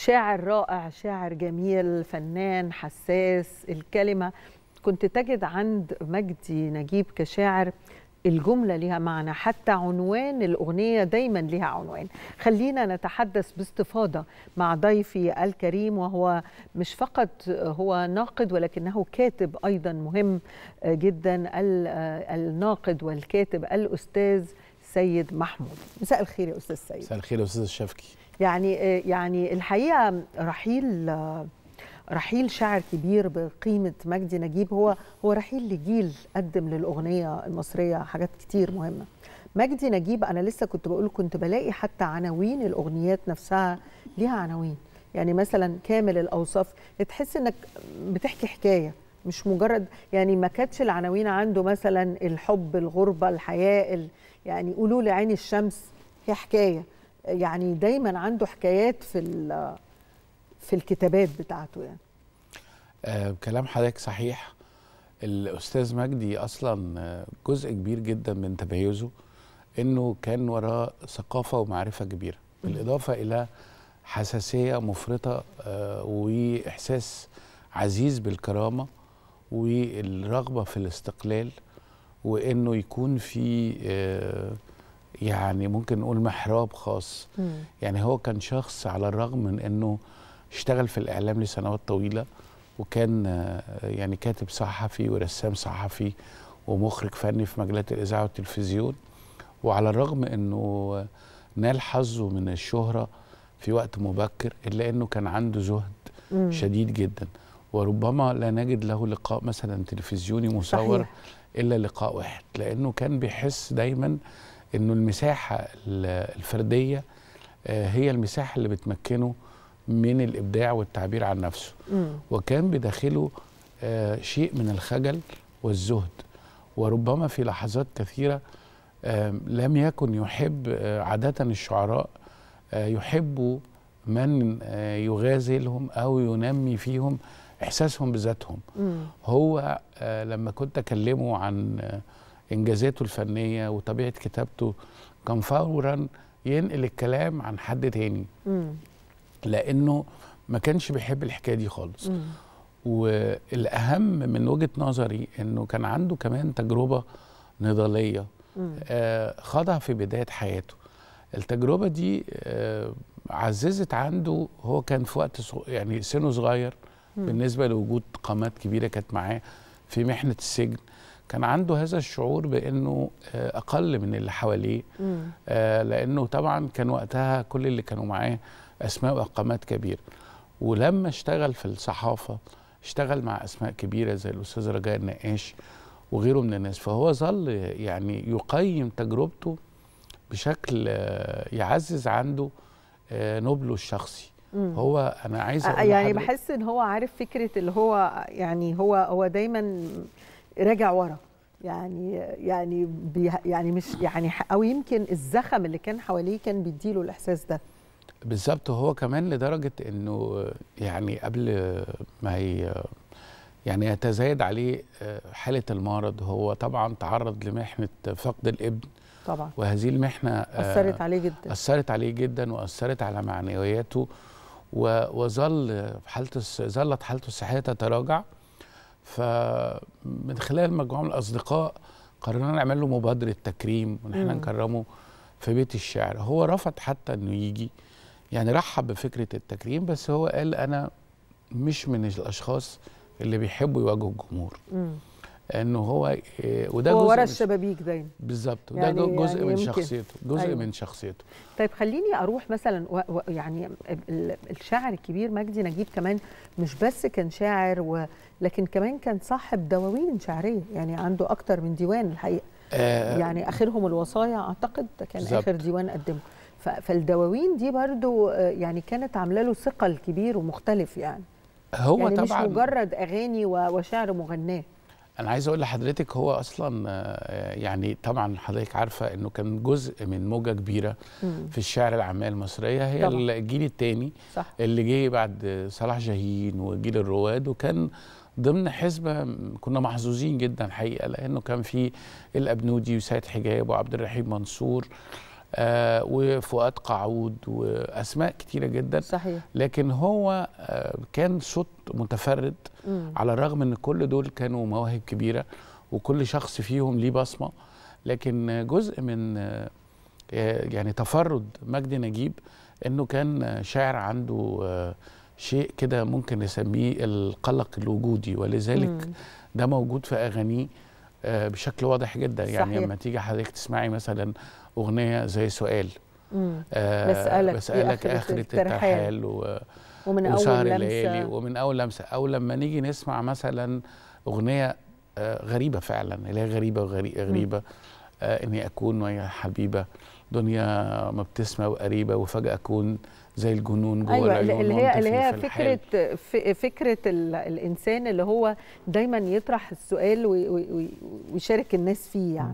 شاعر رائع شاعر جميل فنان حساس الكلمة كنت تجد عند مجدي نجيب كشاعر الجملة لها معنى حتى عنوان الأغنية دايما لها عنوان خلينا نتحدث باستفاضة مع ضيفي الكريم وهو مش فقط هو ناقد ولكنه كاتب أيضا مهم جدا الناقد والكاتب الأستاذ سيد محمود مساء الخير يا أستاذ سيد مساء الخير يا أستاذ شفكي يعني آه، يعني الحقيقه رحيل آه، رحيل شاعر كبير بقيمه مجدي نجيب هو هو رحيل لجيل قدم للاغنيه المصريه حاجات كتير مهمه مجدي نجيب انا لسه كنت بقول كنت بلاقي حتى عناوين الاغنيات نفسها ليها عناوين يعني مثلا كامل الاوصاف تحس انك بتحكي حكايه مش مجرد يعني ما كانتش العناوين عنده مثلا الحب الغربه الحياه يعني قولوا لي عين الشمس هي حكايه يعني دايما عنده حكايات في في الكتابات بتاعته يعني آه كلام حضرتك صحيح الاستاذ مجدي اصلا جزء كبير جدا من تميزه انه كان وراه ثقافه ومعرفه كبيره بالاضافه الى حساسيه مفرطه آه واحساس عزيز بالكرامه والرغبه في الاستقلال وانه يكون في آه يعني ممكن نقول محراب خاص مم. يعني هو كان شخص على الرغم من انه اشتغل في الاعلام لسنوات طويله وكان آه، يعني كاتب صحفي ورسام صحفي ومخرج فني في مجلات الاذاعه والتلفزيون وعلى الرغم انه نال حظه من الشهره في وقت مبكر الا انه كان عنده زهد مم. شديد جدا وربما لا نجد له لقاء مثلا تلفزيوني مصور صحيح. الا لقاء واحد لانه كان بيحس دايما انه المساحه الفرديه آه، هي المساحه اللي بتمكنه من الابداع والتعبير عن نفسه م. وكان بداخله آه، شيء من الخجل والزهد وربما في لحظات كثيره آه، لم يكن يحب عاده الشعراء يحبوا من يغازلهم او ينمي فيهم احساسهم بذاتهم هو لما كنت اكلمه عن انجازاته الفنيه وطبيعه كتابته كان فورا ينقل الكلام عن حد تاني مم. لانه ما كانش بيحب الحكايه دي خالص مم. والاهم من وجهه نظري انه كان عنده كمان تجربه نضاليه آه خاضها في بدايه حياته التجربه دي آه عززت عنده هو كان في وقت يعني سنه صغير مم. بالنسبه لوجود قامات كبيره كانت معاه في محنه السجن كان عنده هذا الشعور بانه آه، اقل من اللي حواليه آه، لانه طبعا كان وقتها كل اللي كانوا معاه اسماء وقامات كبيره ولما اشتغل في الصحافه اشتغل مع اسماء كبيره زي الاستاذ رجاء النقاش وغيره من الناس فهو ظل يعني يقيم تجربته بشكل آه، يعزز عنده نبله الشخصي مم. هو انا عايز أقول يعني بحس ان هو عارف فكره اللي هو يعني هو هو دايما راجع ورا يعني يعني يعني مش يعني او يمكن الزخم اللي كان حواليه كان بيديله الاحساس ده بالظبط هو كمان لدرجه انه يعني قبل ما هي يعني يتزايد عليه آه، حاله المرض هو طبعا تعرض لمحنه فقد الابن طبعا وهذه المحنه آه، اثرت عليه جدا اثرت عليه جدا واثرت على معنوياته وظل حالته ظلت حالته الصحيه تتراجع فمن خلال مجموعه من الاصدقاء قررنا نعمل له مبادره تكريم ان احنا نكرمه في بيت الشعر هو رفض حتى انه يجي يعني رحب بفكره التكريم بس هو قال انا مش من الاشخاص اللي بيحبوا يواجهوا الجمهور انه هو آه، وده هو جزء ورا الشبابيك دايما بالظبط وده يعني جزء يعني من شخصيته جزء أيوة. من شخصيته طيب خليني اروح مثلا و و يعني الشاعر الكبير مجدي نجيب كمان مش بس كان شاعر و لكن كمان كان صاحب دواوين شعريه يعني عنده اكتر من ديوان الحقيقه آه يعني اخرهم الوصايا اعتقد كان بالزبط. اخر ديوان قدمه فالدواوين دي برضو آه، يعني كانت عامله له ثقل كبير ومختلف يعني هو يعني طبعا مش مجرد اغاني وشعر مغناه انا عايز اقول لحضرتك هو اصلا آه، يعني طبعا حضرتك عارفه انه كان جزء من موجه كبيره مم. في الشعر العاميه المصريه هي طبعا. الجيل الثاني اللي جه بعد صلاح جاهين وجيل الرواد وكان ضمن حزبة كنا محظوظين جدا حقيقة لأنه كان في الأبنودي وسيد حجاب وعبد الرحيم منصور آه وفؤاد قعود واسماء كتيره جدا صحيح لكن هو آه كان صوت متفرد مم. على الرغم ان كل دول كانوا مواهب كبيره وكل شخص فيهم ليه بصمه لكن جزء من آه يعني تفرد مجدي نجيب انه كان شاعر عنده آه شيء كده ممكن نسميه القلق الوجودي ولذلك مم. ده موجود في اغانيه آه، بشكل واضح جدا يعني صحيح. يعني لما تيجي حضرتك تسمعي مثلا اغنيه زي سؤال آه، بسألك, بسألك آخرة الترحال و... ومن وسهر أول الليالي ومن أول لمسة أو لما نيجي نسمع مثلا أغنية آه، غريبة فعلا اللي هي غريبة غريبة, غريبة إني أكون ويا حبيبة دنيا مبتسمه وقريبه وفجاه اكون زي الجنون جوه أيوة اللي هي اللي هي فكره فكره الانسان اللي هو دايما يطرح السؤال ويشارك الناس فيه يعني